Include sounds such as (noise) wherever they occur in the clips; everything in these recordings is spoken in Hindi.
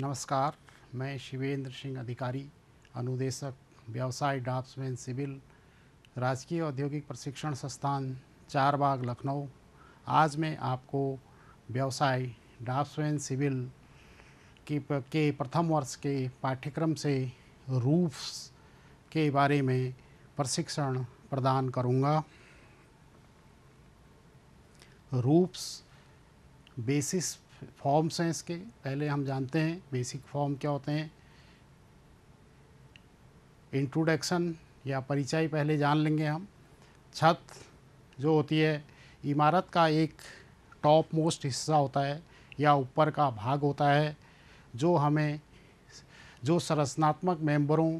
नमस्कार मैं शिवेंद्र सिंह अधिकारी अनुदेशक व्यवसाय ड्राफ्ट्समैन सिविल राजकीय औद्योगिक प्रशिक्षण संस्थान चार बाग लखनऊ आज मैं आपको व्यवसाय ड्राफ्ट्समैन सिविल की के प्रथम वर्ष के पाठ्यक्रम से रूफ्स के बारे में प्रशिक्षण प्रदान करूंगा रूप्स बेसिस फॉर्म्स हैं इसके पहले हम जानते हैं बेसिक फॉर्म क्या होते हैं इंट्रोडक्शन या परिचय पहले जान लेंगे हम छत जो होती है इमारत का एक टॉप मोस्ट हिस्सा होता है या ऊपर का भाग होता है जो हमें जो संरचनात्मक मेंबरों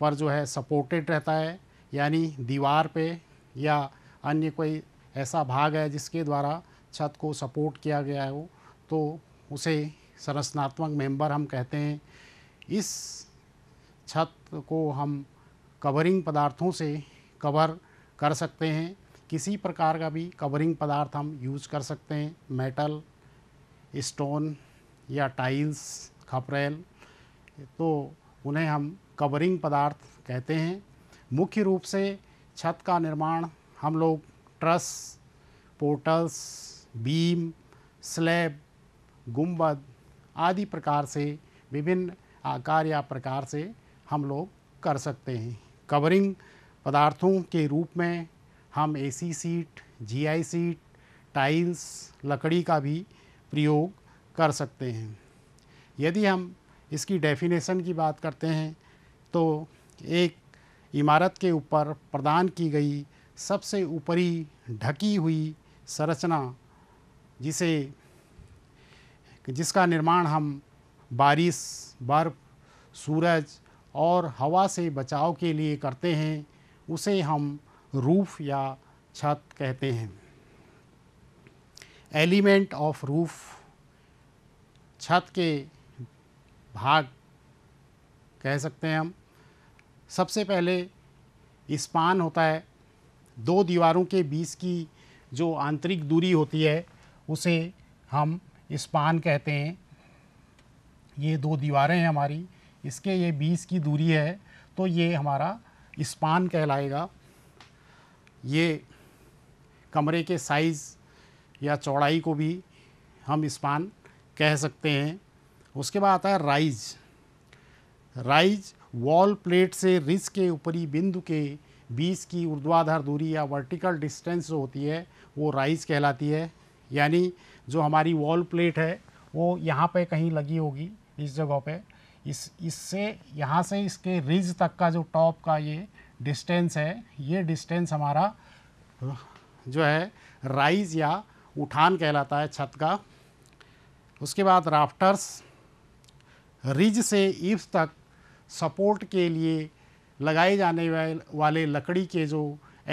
पर जो है सपोर्टेड रहता है यानी दीवार पे या अन्य कोई ऐसा भाग है जिसके द्वारा छत को सपोर्ट किया गया हो तो उसे संरचनात्मक मेंबर हम कहते हैं इस छत को हम कवरिंग पदार्थों से कवर कर सकते हैं किसी प्रकार का भी कवरिंग पदार्थ हम यूज कर सकते हैं मेटल स्टोन या टाइल्स खपरेल तो उन्हें हम कवरिंग पदार्थ कहते हैं मुख्य रूप से छत का निर्माण हम लोग ट्रस पोर्टल्स बीम स्लैब गुम्बद आदि प्रकार से विभिन्न आकार या प्रकार से हम लोग कर सकते हैं कवरिंग पदार्थों के रूप में हम AC sheet GI sheet tiles लकड़ी का भी प्रयोग कर सकते हैं यदि हम इसकी डेफिनेशन की बात करते हैं तो एक इमारत के ऊपर प्रदान की गई सबसे ऊपरी ढकी हुई संरचना जिसे कि जिसका निर्माण हम बारिश बर्फ़ सूरज और हवा से बचाव के लिए करते हैं उसे हम रूफ़ या छत कहते हैं एलिमेंट ऑफ रूफ़ छत के भाग कह सकते हैं हम सबसे पहले इस्पान होता है दो दीवारों के बीच की जो आंतरिक दूरी होती है उसे हम स्पान कहते हैं ये दो दीवारें हैं हमारी इसके ये बीस की दूरी है तो ये हमारा स्पान कहलाएगा ये कमरे के साइज़ या चौड़ाई को भी हम स्पान कह सकते हैं उसके बाद आता है राइज राइज वॉल प्लेट से रिज के ऊपरी बिंदु के बीच की ऊर्ध्वाधर दूरी या वर्टिकल डिस्टेंस जो होती है वो राइज कहलाती है यानी जो हमारी वॉल प्लेट है वो यहाँ पे कहीं लगी होगी इस जगह पे इस इससे यहाँ से इसके रिज तक का जो टॉप का ये डिस्टेंस है ये डिस्टेंस हमारा जो है राइज या उठान कहलाता है छत का उसके बाद राफ्टर्स रिज से ईफ तक सपोर्ट के लिए लगाए जाने वाले लकड़ी के जो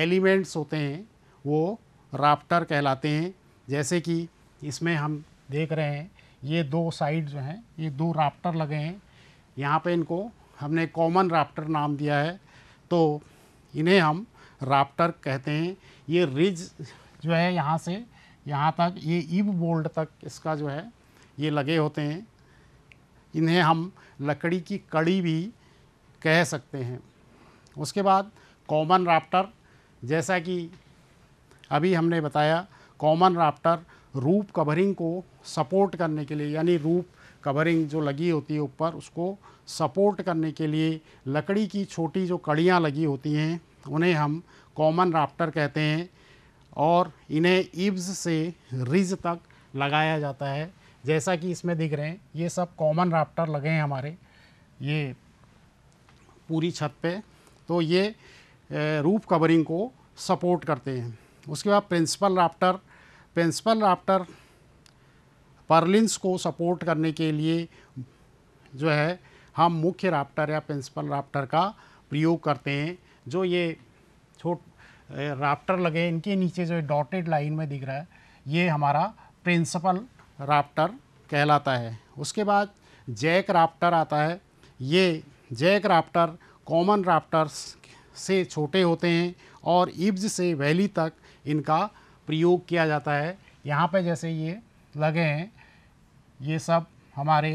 एलिमेंट्स होते हैं वो राफ्टर कहलाते हैं जैसे कि इसमें हम देख रहे हैं ये दो साइड जो हैं ये दो राफ्टर लगे हैं यहाँ पे इनको हमने कॉमन राफ्टर नाम दिया है तो इन्हें हम राफ्टर कहते हैं ये रिज जो है यहाँ से यहाँ तक ये ईव बोल्ड तक इसका जो है ये लगे होते हैं इन्हें हम लकड़ी की कड़ी भी कह सकते हैं उसके बाद कॉमन राफ्टर जैसा कि अभी हमने बताया कॉमन राफ्टर रूप कवरिंग को सपोर्ट करने के लिए यानी रूप कवरिंग जो लगी होती है ऊपर उसको सपोर्ट करने के लिए लकड़ी की छोटी जो कड़ियाँ लगी होती हैं उन्हें हम कॉमन राफ्टर कहते हैं और इन्हें इब्स से रिज तक लगाया जाता है जैसा कि इसमें दिख रहे हैं ये सब कॉमन राफ्टर लगे हैं हमारे ये पूरी छत पे तो ये रूफ कवरिंग को सपोर्ट करते हैं उसके बाद principal rafter principal rafter purlins को सपोर्ट करने के लिए जो है हम मुख्य राफ्टर या प्रिंसिपल राफ्टर का प्रयोग करते हैं जो ये छोट राफ्टर लगे इनके नीचे जो डॉटेड लाइन में दिख रहा है ये हमारा प्रिंसिपल राफ्टर कहलाता है उसके बाद जैक राफ्टर आता है ये जैक राफ्टर कॉमन राफ्टर्स से छोटे होते हैं और इब्ज से वैली तक इनका प्रयोग किया जाता है यहाँ पे जैसे ये लगे हैं ये सब हमारे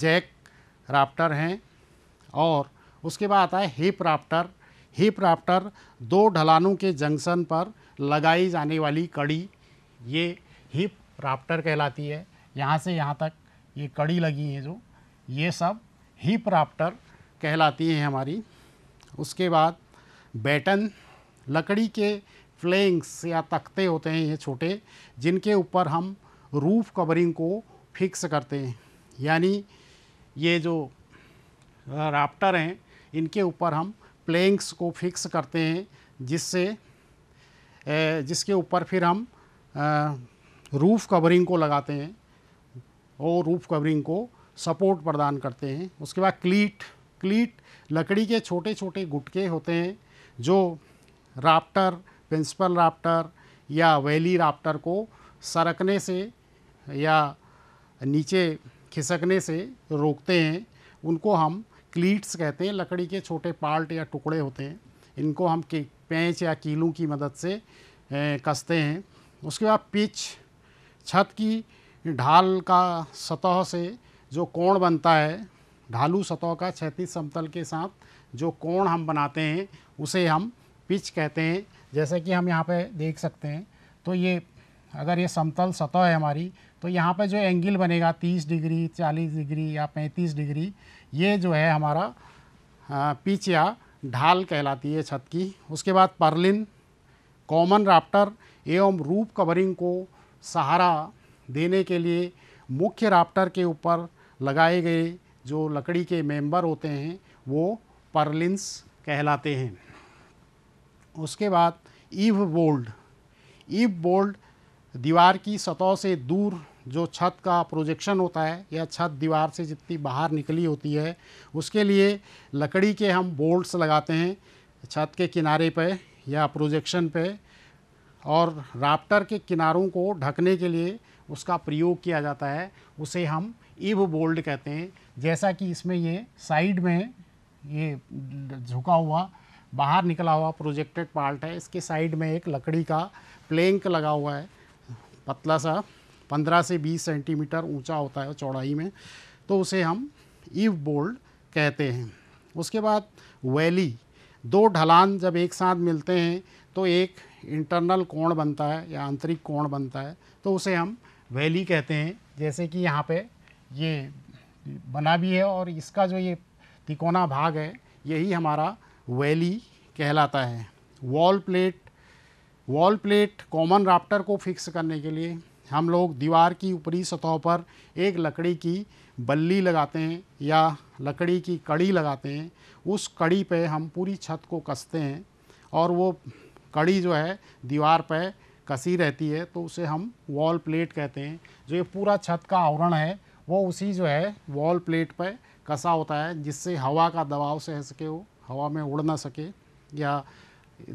जैक राफ्टर हैं और उसके बाद आता है हिप राफ्टर हिप राफ्टर दो ढलानों के जंक्शन पर लगाई जाने वाली कड़ी ये हिप राफ्टर कहलाती है यहाँ से यहाँ तक ये कड़ी लगी है जो ये सब हिप राफ्टर कहलाती है हमारी उसके बाद बैटन लकड़ी के फ्लेंग्स या तख्ते होते हैं ये छोटे जिनके ऊपर हम रूफ कवरिंग को फिक्स करते हैं यानी ये जो राफ्टर हैं इनके ऊपर हम प्लेंग्स को फिक्स करते हैं जिससे जिसके ऊपर फिर हम रूफ़ कवरिंग को लगाते हैं और रूफ़ कवरिंग को सपोर्ट प्रदान करते हैं उसके बाद क्लीट क्लीट लकड़ी के छोटे छोटे गुटके होते हैं जो राफ्टर प्रिंसिपल राफ्टर या वैली राफ्टर को सरकने से या नीचे खिसकने से रोकते हैं उनको हम क्लीट्स कहते हैं लकड़ी के छोटे पार्ट या टुकड़े होते हैं इनको हम पैंच या कीलों की मदद से कसते हैं उसके बाद पिच छत की ढाल का सतह से जो कोण बनता है ढालू सतह का क्षैतिज समतल के साथ जो कोण हम बनाते हैं उसे हम पिच कहते हैं जैसे कि हम यहाँ पे देख सकते हैं तो ये अगर ये समतल सतह है हमारी तो यहाँ पे जो एंगल बनेगा 30 डिग्री 40 डिग्री या 35 डिग्री ये जो है हमारा पिच या ढाल कहलाती है छत की उसके बाद परलिन कॉमन राफ्टर एवं रूप कवरिंग को सहारा देने के लिए मुख्य राफ्टर के ऊपर लगाए गए जो लकड़ी के मेंबर होते हैं वो परलिंस कहलाते हैं उसके बाद ईव बोल्ड ईव बोल्ड दीवार की सतह से दूर जो छत का प्रोजेक्शन होता है या छत दीवार से जितनी बाहर निकली होती है उसके लिए लकड़ी के हम बोल्ट्स लगाते हैं छत के किनारे पे या प्रोजेक्शन पे और राफ्टर के किनारों को ढकने के लिए उसका प्रयोग किया जाता है उसे हम ईव बोल्ड कहते हैं जैसा कि इसमें ये साइड में ये झुका हुआ बाहर निकला हुआ प्रोजेक्टेड पार्ट है इसके साइड में एक लकड़ी का प्लेंक लगा हुआ है पतला सा 15 से 20 सेंटीमीटर ऊंचा होता है चौड़ाई में तो उसे हम ईव बोल्ड कहते हैं उसके बाद वैली दो ढलान जब एक साथ मिलते हैं तो एक इंटरनल कोण बनता है या आंतरिक कोण बनता है तो उसे हम वैली कहते हैं जैसे कि यहाँ पे ये बना भी है और इसका जो ये तिकोना भाग है यही हमारा वैली कहलाता है wall plate wall plate common rafter को फिक्स करने के लिए हम लोग दीवार की ऊपरी सतह पर एक लकड़ी की बल्ली लगाते हैं या लकड़ी की कड़ी लगाते हैं उस कड़ी पे हम पूरी छत को कसते हैं और वो कड़ी जो है दीवार पे कसी रहती है तो उसे हम वॉल प्लेट कहते हैं जो ये पूरा छत का आवरण है वो उसी जो है वॉल प्लेट पे कसा होता है जिससे हवा का दबाव सह सके वो हवा में उड़ ना सके या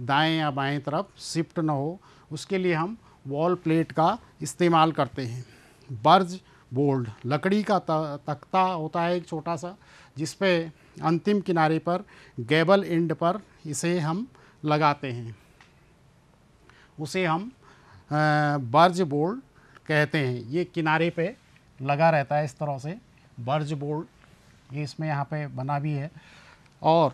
दाएं या बाएं तरफ शिफ्ट ना हो उसके लिए हम वॉल प्लेट का इस्तेमाल करते हैं बर्ज बोल्ड लकड़ी का तख्ता होता है एक छोटा सा जिसपे अंतिम किनारे पर गैबल एंड पर इसे हम लगाते हैं उसे हम बर्ज बोल्ड कहते हैं ये किनारे पे लगा रहता है इस तरह से बर्ज बोल्ड ये इसमें यहाँ पे बना भी है और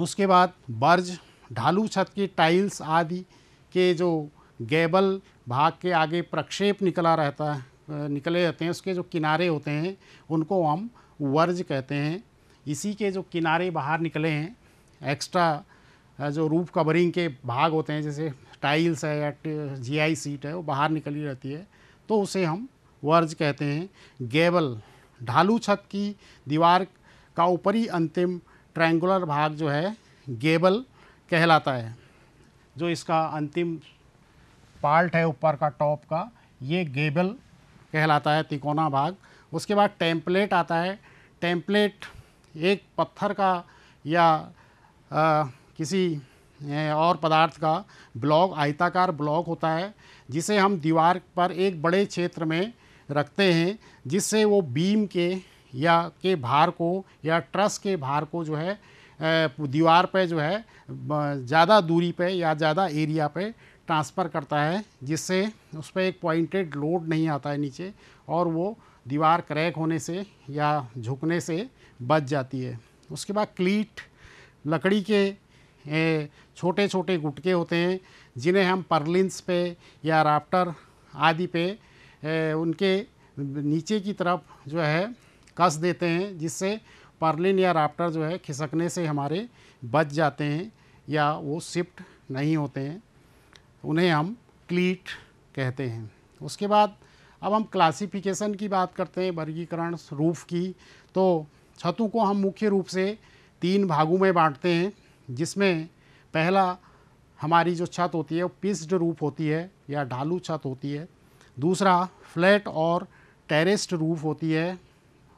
उसके बाद बर्ज ढालू छत की टाइल्स आदि के जो गैबल भाग के आगे प्रक्षेप निकला रहता है निकले रहते हैं उसके जो किनारे होते हैं उनको हम वर्ज कहते हैं इसी के जो किनारे बाहर निकले हैं एक्स्ट्रा जो रूफ कवरिंग के भाग होते हैं जैसे टाइल्स है या जी आई सीट है वो बाहर निकली रहती है तो उसे हम वर्ज कहते हैं गैबल ढालू छत की दीवार का ऊपरी अंतिम ट्रायंगुलर भाग जो है गेबल कहलाता है जो इसका अंतिम पार्ट है ऊपर का टॉप का ये गेबल कहलाता है तिकोना भाग उसके बाद टेम्पलेट आता है टेम्पलेट एक पत्थर का या आ, किसी और पदार्थ का ब्लॉक आयताकार ब्लॉक होता है जिसे हम दीवार पर एक बड़े क्षेत्र में रखते हैं जिससे वो बीम के या के भार को या ट्रस के भार को जो है दीवार पे जो है ज़्यादा दूरी पे या ज़्यादा एरिया पे ट्रांसफ़र करता है जिससे उस पर एक पॉइंटेड लोड नहीं आता है नीचे और वो दीवार क्रैक होने से या झुकने से बच जाती है उसके बाद क्लीट लकड़ी के छोटे छोटे गुटके होते हैं जिन्हें हम परलिंस पे या राफ्टर आदि पे उनके नीचे की तरफ जो है कस देते हैं जिससे पर्लिन या राफ्टर जो है खिसकने से हमारे बच जाते हैं या वो शिफ्ट नहीं होते हैं उन्हें हम क्लीट कहते हैं उसके बाद अब हम क्लासिफिकेशन की बात करते हैं वर्गीकरण रूफ की तो छतों को हम मुख्य रूप से तीन भागों में बांटते हैं जिसमें पहला हमारी जो छत होती है वो पिस्ड रूफ़ होती है या ढालू छत होती है दूसरा फ्लैट और टेरेस्ड रूफ होती है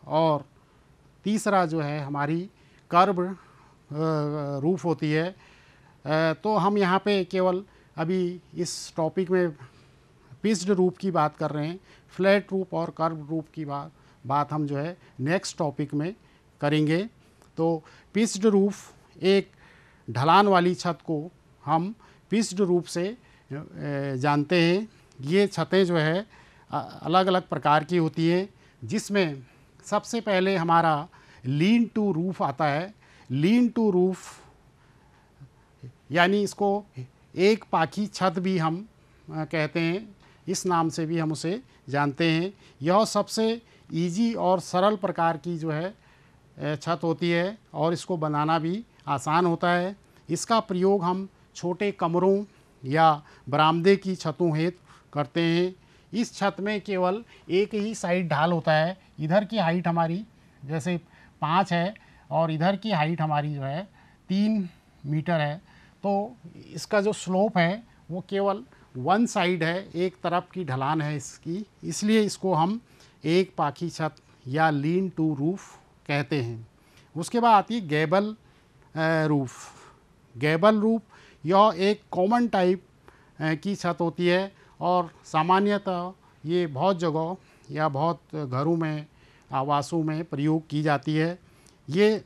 और तीसरा जो है हमारी कर्ब रूफ होती है तो हम यहाँ पे केवल अभी इस टॉपिक में पिस्ड रूप की बात कर रहे हैं फ्लैट रूप और कर्ब रूप की बात बात हम जो है नेक्स्ट टॉपिक में करेंगे तो पिस्ड रूफ एक ढलान वाली छत को हम पिस्ड रूप से जानते हैं ये छतें जो है अलग अलग प्रकार की होती हैं जिसमें सबसे पहले हमारा लीन टू रूफ आता है लीन टू रूफ यानी इसको एक पाखी छत भी हम कहते हैं इस नाम से भी हम उसे जानते हैं यह सबसे ईजी और सरल प्रकार की जो है छत होती है और इसको बनाना भी आसान होता है इसका प्रयोग हम छोटे कमरों या बरामदे की छतों हेतु करते हैं इस छत में केवल एक ही साइड ढाल होता है इधर की हाइट हमारी जैसे पाँच है और इधर की हाइट हमारी जो है तीन मीटर है तो इसका जो स्लोप है वो केवल वन साइड है एक तरफ की ढलान है इसकी इसलिए इसको हम एक पाखी छत या लीन टू रूफ कहते हैं उसके बाद आती है गैबल रूफ गैबल रूफ यह एक कॉमन टाइप की छत होती है और सामान्यतः ये बहुत जगह या बहुत घरों में आवासों में प्रयोग की जाती है ये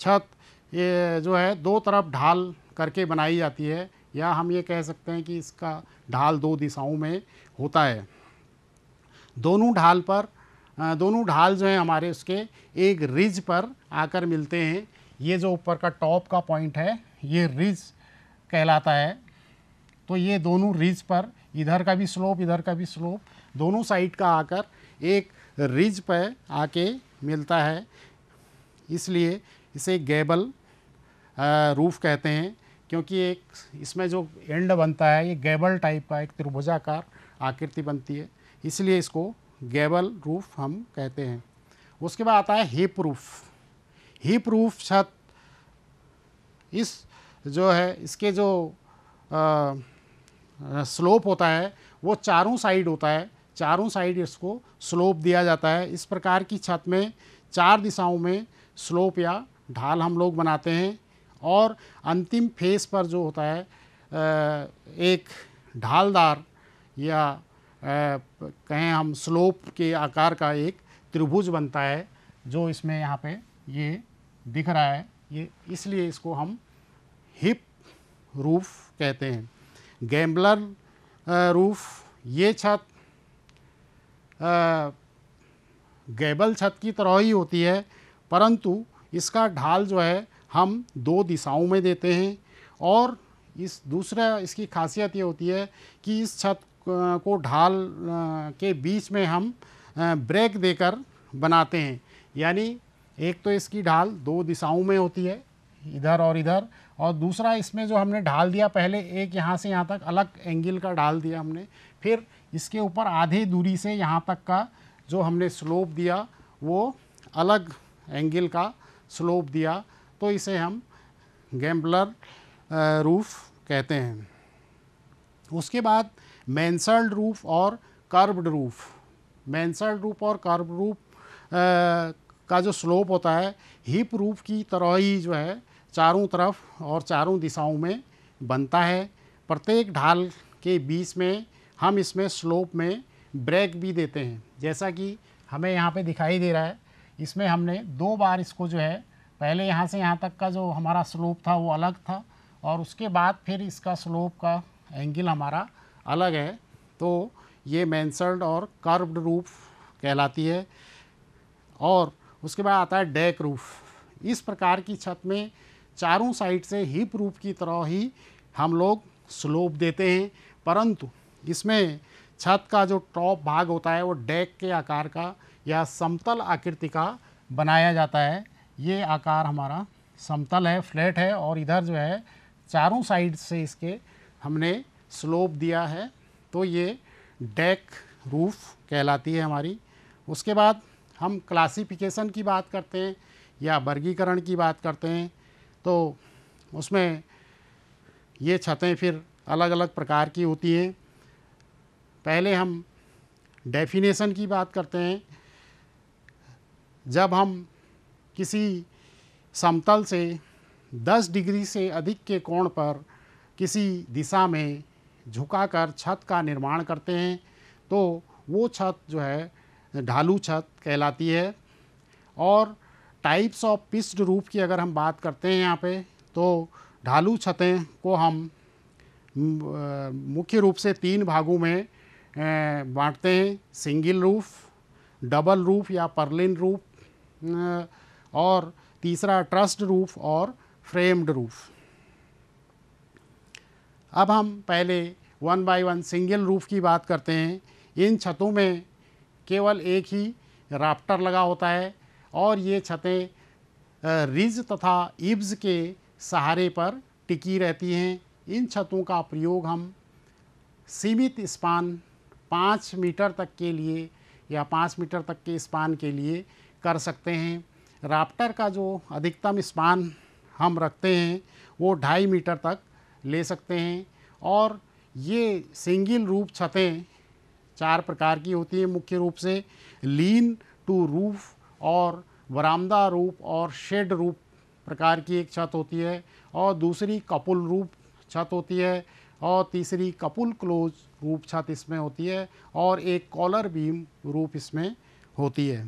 छत ये जो है दो तरफ ढाल करके बनाई जाती है या हम ये कह सकते हैं कि इसका ढाल दो दिशाओं में होता है दोनों ढाल पर दोनों ढाल जो हैं हमारे उसके एक रिज पर आकर मिलते हैं ये जो ऊपर का टॉप का पॉइंट है ये रिज कहलाता है तो ये दोनों रिज पर इधर का भी स्लोप इधर का भी स्लोप दोनों साइड का आकर एक रिज पर आके मिलता है इसलिए इसे गैबल रूफ़ कहते हैं क्योंकि एक इसमें जो एंड बनता है ये गैबल टाइप का एक त्रिभुजाकार आकृति बनती है इसलिए इसको गैबल रूफ हम कहते हैं उसके बाद आता है हिप रूफ हिप रूफ छत इस जो है इसके जो आ, स्लोप होता है वो चारों साइड होता है चारों साइड इसको स्लोप दिया जाता है इस प्रकार की छत में चार दिशाओं में स्लोप या ढाल हम लोग बनाते हैं और अंतिम फेस पर जो होता है एक ढालदार या कहें हम स्लोप के आकार का एक त्रिभुज बनता है जो इसमें यहाँ पे ये दिख रहा है ये इसलिए इसको हम हिप रूफ कहते हैं गैम्बलर रूफ ये छत गैबल छत की तरह ही होती है परंतु इसका ढाल जो है हम दो दिशाओं में देते हैं और इस दूसरा इसकी खासियत ये होती है कि इस छत को ढाल के बीच में हम ब्रेक देकर बनाते हैं यानी एक तो इसकी ढाल दो दिशाओं में होती है इधर और इधर और दूसरा इसमें जो हमने ढाल दिया पहले एक यहाँ से यहाँ तक अलग एंगल का ढाल दिया हमने फिर इसके ऊपर आधे दूरी से यहाँ तक का जो हमने स्लोप दिया वो अलग एंगल का स्लोप दिया तो इसे हम गैम्बलर रूफ कहते हैं उसके बाद मैंसल्ड रूफ और कर्व्ड रूफ मैंसल्ड रूफ और कर्व रूफ का जो स्लोप होता है हिप रूफ की तरह ही जो है चारों तरफ और चारों दिशाओं में बनता है प्रत्येक ढाल के बीच में हम इसमें स्लोप में ब्रेक भी देते हैं जैसा कि हमें यहाँ पे दिखाई दे रहा है इसमें हमने दो बार इसको जो है पहले यहाँ से यहाँ तक का जो हमारा स्लोप था वो अलग था और उसके बाद फिर इसका स्लोप का एंगल हमारा अलग है तो ये मैंसर्ड और कर्व्ड रूफ कहलाती है और उसके बाद आता है डेक रूफ इस प्रकार की छत में चारों साइड से हिप रूफ की तरह ही हम लोग स्लोप देते हैं परंतु इसमें छत का जो टॉप भाग होता है वो डेक के आकार का या समतल आकृति का बनाया जाता है ये आकार हमारा समतल है फ्लैट है और इधर जो है चारों साइड से इसके हमने स्लोप दिया है तो ये डेक रूफ कहलाती है हमारी उसके बाद हम क्लासिफिकेशन की बात करते हैं या वर्गीकरण की बात करते हैं तो उसमें ये छतें फिर अलग अलग प्रकार की होती हैं पहले हम डेफिनेशन की बात करते हैं जब हम किसी समतल से 10 डिग्री से अधिक के कोण पर किसी दिशा में झुकाकर छत का निर्माण करते हैं तो वो छत जो है ढालू छत कहलाती है और टाइप्स ऑफ पिस्ड रूफ की अगर हम बात करते हैं यहाँ पे तो ढालू छतें को हम मुख्य रूप से तीन भागों में बांटते हैं सिंगल रूफ डबल रूफ या परलिन रूफ और तीसरा ट्रस्ट रूफ और फ्रेम्ड रूफ अब हम पहले one by one single roof की बात करते हैं इन छतों में केवल एक ही राफ्टर लगा होता है और ये छतें रिज तथा इब्स के सहारे पर टिकी रहती हैं इन छतों का प्रयोग हम सीमित स्पान पाँच मीटर तक के लिए या पाँच मीटर तक के स्पान के लिए कर सकते हैं राप्टर का जो अधिकतम स्पान हम रखते हैं वो ढाई मीटर तक ले सकते हैं और ये सिंगल रूप छतें चार प्रकार की होती हैं मुख्य रूप से लीन टू रूफ और बरामदा रूप और शेड रूप प्रकार की एक छत होती है और दूसरी कपुल रूप छत होती है और तीसरी कपुल क्लोज रूप छत इसमें होती है और एक कॉलर बीम रूप इसमें होती है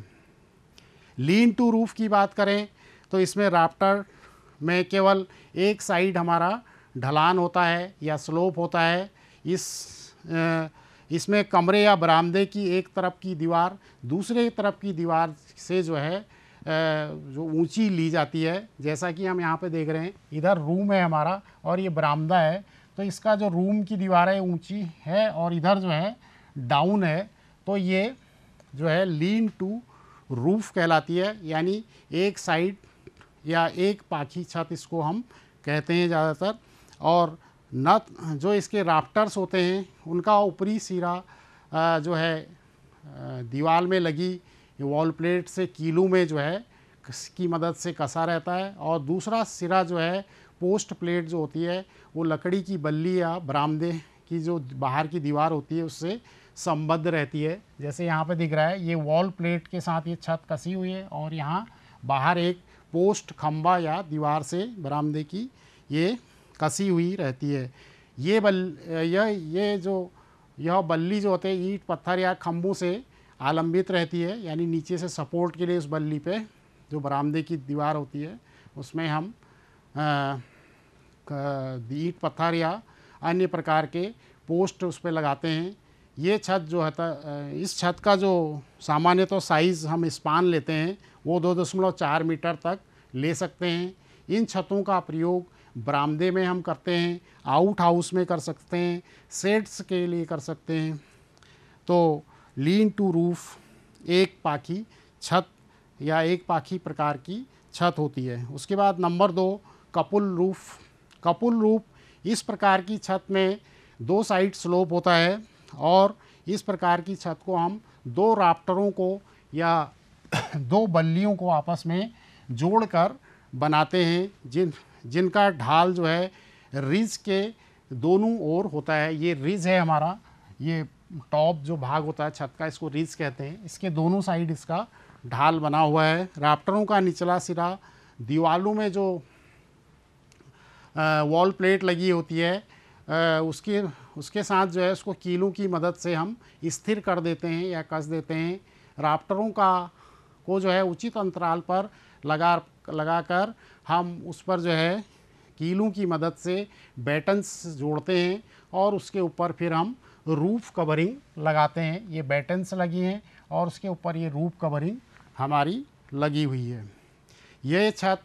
लीन टू रूफ की बात करें तो इसमें राफ्टर में केवल एक साइड हमारा ढलान होता है या स्लोप होता है इस इसमें कमरे या बरामदे की एक तरफ की दीवार दूसरे तरफ की दीवार से जो है जो ऊंची ली जाती है जैसा कि हम यहाँ पे देख रहे हैं इधर रूम है हमारा और ये बरामदा है तो इसका जो रूम की दीवारें ऊंची है और इधर जो है डाउन है तो ये जो है लीन टू रूफ कहलाती है यानी एक साइड या एक पाखी छत इसको हम कहते हैं ज़्यादातर और न जो इसके राफ्टर्स होते हैं उनका ऊपरी सिरा जो है दीवार में लगी वॉल प्लेट से कीलू में जो है की मदद से कसा रहता है और दूसरा सिरा जो है पोस्ट प्लेट जो होती है वो लकड़ी की बल्ली या बरामदे की जो बाहर की दीवार होती है उससे संबद्ध रहती है जैसे यहाँ पे दिख रहा है ये वॉल प्लेट के साथ ये छत कसी हुई है और यहाँ बाहर एक पोस्ट खम्बा या दीवार से बरामदे की ये कसी हुई रहती है ये बल यह ये जो यह बल्ली जो होते हैं ईट पत्थर या खम्बों से आलंबित रहती है यानी नीचे से सपोर्ट के लिए उस बल्ली पे जो बरामदे की दीवार होती है उसमें हम ईट पत्थर या अन्य प्रकार के पोस्ट उस पर लगाते हैं ये छत जो है इस छत का जो सामान्य तो साइज़ हम स्पान लेते हैं वो दो दशमलव चार मीटर तक ले सकते हैं इन छतों का प्रयोग बरामदे में हम करते हैं आउट हाउस में कर सकते हैं सेट्स के लिए कर सकते हैं तो लीन टू रूफ एक पाखी छत या एक पाखी प्रकार की छत होती है उसके बाद नंबर दो कपुल रूफ कपुल रूफ़ इस प्रकार की छत में दो साइड स्लोप होता है और इस प्रकार की छत को हम दो राफ्टरों को या (coughs) दो बल्लियों को आपस में जोड़कर बनाते हैं जिन जिनका ढाल जो है रिज के दोनों ओर होता है ये रिज है हमारा ये टॉप जो भाग होता है छत का इसको रिज कहते हैं इसके दोनों साइड इसका ढाल बना हुआ है राफ्टरों का निचला सिरा दीवालों में जो वॉल प्लेट लगी होती है उसके उसके साथ जो है उसको कीलों की मदद से हम स्थिर कर देते हैं या कस देते हैं राफ्टरों का को जो है उचित अंतराल पर लगा लगाकर हम उस पर जो है कीलों की मदद से बैटन्स जोड़ते हैं और उसके ऊपर फिर हम रूफ़ कवरिंग लगाते हैं ये बैटन्स लगी हैं और उसके ऊपर ये रूफ़ कवरिंग हमारी लगी हुई है ये छत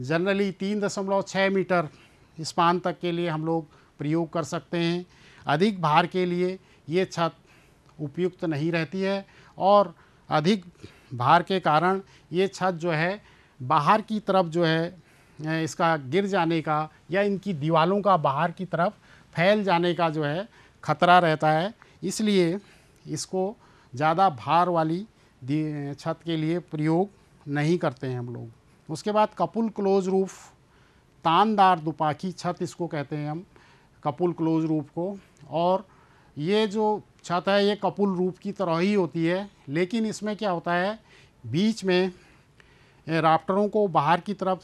जनरली तीन दशमलव छः मीटर स्पान तक के लिए हम लोग प्रयोग कर सकते हैं अधिक भार के लिए ये छत उपयुक्त नहीं रहती है और अधिक भार के कारण ये छत जो है बाहर की तरफ जो है इसका गिर जाने का या इनकी दीवालों का बाहर की तरफ फैल जाने का जो है खतरा रहता है इसलिए इसको ज़्यादा भार वाली छत के लिए प्रयोग नहीं करते हैं हम लोग उसके बाद कपुल क्लोज रूफ़ तानदार दुपाखी छत इसको कहते हैं हम कपूल क्लोज रूप को और ये जो छत है ये कपूल रूप की तरह ही होती है लेकिन इसमें क्या होता है बीच में राफ्टरों को बाहर की तरफ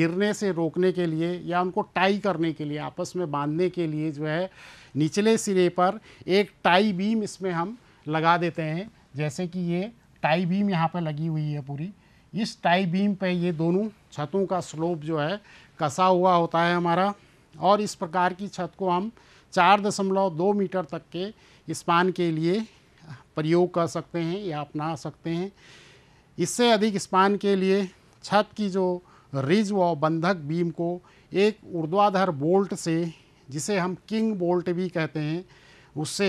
गिरने से रोकने के लिए या उनको टाई करने के लिए आपस में बांधने के लिए जो है निचले सिरे पर एक टाई बीम इसमें हम लगा देते हैं जैसे कि ये टाई बीम यहाँ पर लगी हुई है पूरी इस टाई बीम पे ये दोनों छतों का स्लोप जो है कसा हुआ होता है हमारा और इस प्रकार की छत को हम चार दशमलव दो मीटर तक के स्पान के लिए प्रयोग कर सकते हैं या अपना सकते हैं इससे अधिक स्पान के लिए छत की जो रिज व बंधक बीम को एक ऊर्ध्वाधर बोल्ट से जिसे हम किंग बोल्ट भी कहते हैं उससे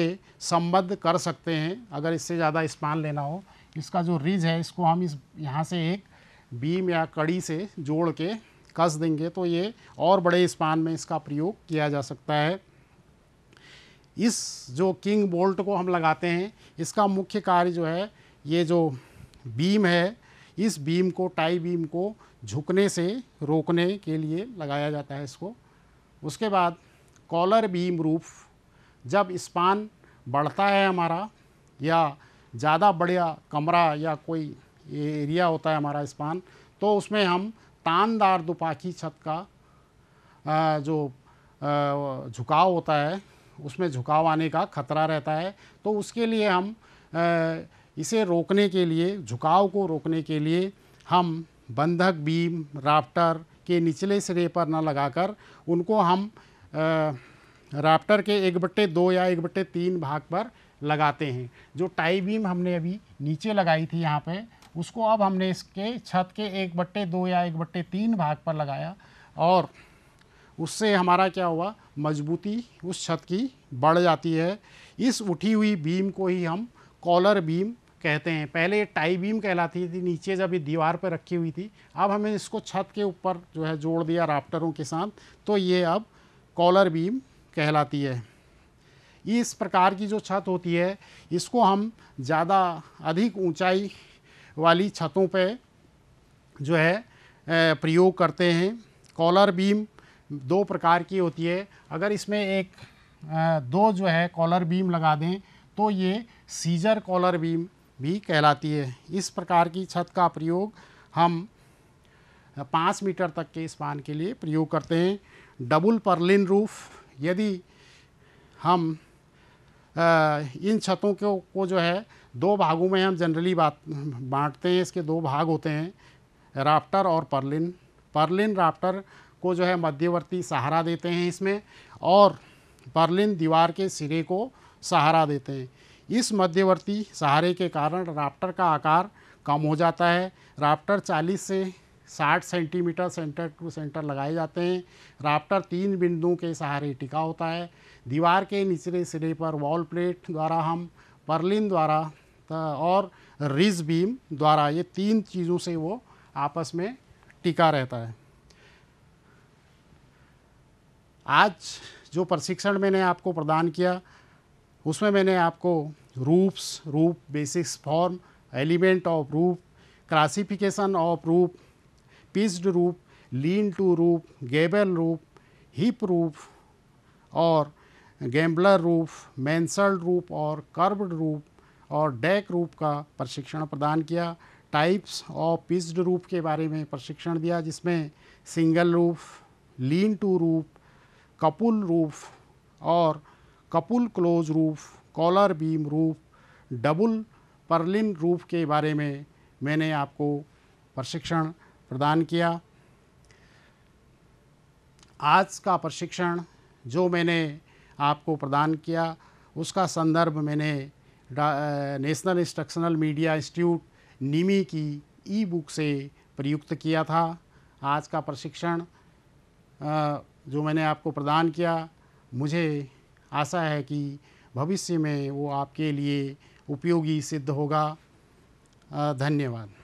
संबद्ध कर सकते हैं अगर इससे ज़्यादा स्पान लेना हो इसका जो रिज है इसको हम इस यहाँ से एक बीम या कड़ी से जोड़ के कस देंगे तो ये और बड़े स्पान में इसका प्रयोग किया जा सकता है इस जो किंग बोल्ट को हम लगाते हैं इसका मुख्य कार्य जो है ये जो बीम है इस बीम को टाई बीम को झुकने से रोकने के लिए लगाया जाता है इसको उसके बाद कॉलर बीम रूफ जब स्पान बढ़ता है हमारा या ज़्यादा बढ़िया कमरा या कोई एरिया होता है हमारा स्पान तो उसमें हम तानदार दोपाखी छत का जो झुकाव होता है उसमें झुकाव आने का खतरा रहता है तो उसके लिए हम इसे रोकने के लिए झुकाव को रोकने के लिए हम बंधक बीम राफ्टर के निचले सिरे पर न लगाकर उनको हम राफ्टर के एक बट्टे दो या एक बट्टे तीन भाग पर लगाते हैं जो टाई बीम हमने अभी नीचे लगाई थी यहाँ पे उसको अब हमने इसके छत के एक बट्टे दो या एक बट्टे तीन भाग पर लगाया और उससे हमारा क्या हुआ मजबूती उस छत की बढ़ जाती है इस उठी हुई बीम को ही हम कॉलर बीम कहते हैं पहले टाई बीम कहलाती थी नीचे जब ये दीवार पर रखी हुई थी अब हमें इसको छत के ऊपर जो है जोड़ दिया राफ्टरों के साथ तो ये अब कॉलर बीम कहलाती है इस प्रकार की जो छत होती है इसको हम ज़्यादा अधिक ऊंचाई वाली छतों पे जो है प्रयोग करते हैं कॉलर बीम दो प्रकार की होती है अगर इसमें एक दो जो है कॉलर बीम लगा दें तो ये सीजर कॉलर बीम भी कहलाती है इस प्रकार की छत का प्रयोग हम पाँच मीटर तक के स्पान के लिए प्रयोग करते हैं डबल परलिन रूफ यदि हम इन छतों को, को जो है दो भागों में हम जनरली बात बांटते हैं इसके दो भाग होते हैं राफ्टर और पर्लिन पर्लिन राफ्टर को जो है मध्यवर्ती सहारा देते हैं इसमें और पर्लिन दीवार के सिरे को सहारा देते हैं इस मध्यवर्ती सहारे के कारण राफ्टर का आकार कम हो जाता है राफ्टर 40 से 60 सेंटीमीटर सेंटर टू सेंटर लगाए जाते हैं राफ्टर तीन बिंदुओं के सहारे टिका होता है दीवार के निचले सिरे पर वॉल प्लेट द्वारा हम पर्लिन द्वारा और रिज बीम द्वारा ये तीन चीज़ों से वो आपस में टिका रहता है आज जो प्रशिक्षण मैंने आपको प्रदान किया उसमें मैंने आपको roofs roof basics form element of roof classification of roof pitched roof lean to roof gable roof hip roof और गैम्बलर रूफ मैंसल्ड रूप और कर्व्ड रूप और डैक रूप का प्रशिक्षण प्रदान किया टाइप्स ऑफ पिस्ड रूप के बारे में प्रशिक्षण दिया जिसमें single roof lean to roof couple roof और couple close roof collar beam roof double purlin roof के बारे में मैंने आपको प्रशिक्षण प्रदान किया आज का प्रशिक्षण जो मैंने आपको प्रदान किया उसका संदर्भ मैंने national instructional media institute NIMI की ई बुक से प्रयुक्त किया था आज का प्रशिक्षण जो मैंने आपको प्रदान किया मुझे आशा है कि भविष्य में वो आपके लिए उपयोगी सिद्ध होगा धन्यवाद